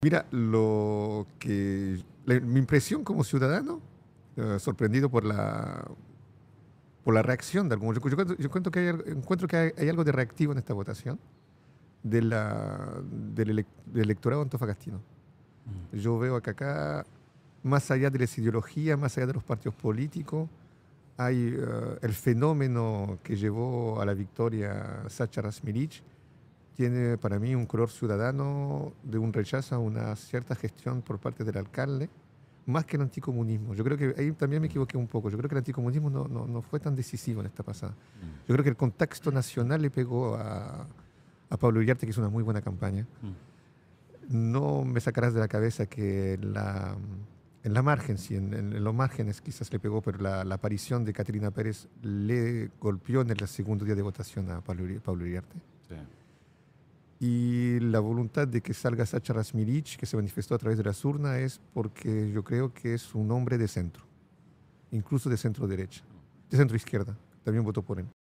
Mira, lo que mi impresión como ciudadano, eh, sorprendido por la por la reacción de algunos. Yo, cuento encuentro que hay, encuentro que hay, algo de reactivo en esta votación de la, del, electorado antofagastino. Mm. Yo veo que acá, más allá de las ideologías, más allá de los partidos políticos, hay eh, el fenómeno que llevó a la victoria Sacha Rasmirich, tiene para mí un color ciudadano de un rechazo a una cierta gestión por parte del alcalde, más que el anticomunismo. Yo creo que ahí también me mm. equivoqué un poco. Yo creo que el anticomunismo no, no, no fue tan decisivo en esta pasada. Mm. Yo creo que el contexto nacional le pegó a, a Pablo Uriarte, que es una muy buena campaña. Mm. No me sacarás de la cabeza que la, en la margen, sí, en, los márgenes quizás le pegó, pero la, aparición de Catalina Pérez le golpeó en el segundo día de votación a Pablo, Pablo Uriarte. Sí. Y la voluntad de que salga Sacha Rasmirich, que se manifestó a través de las urnas, es porque yo creo que es un hombre de centro, incluso de centro derecha, de centro izquierda. También votó por él.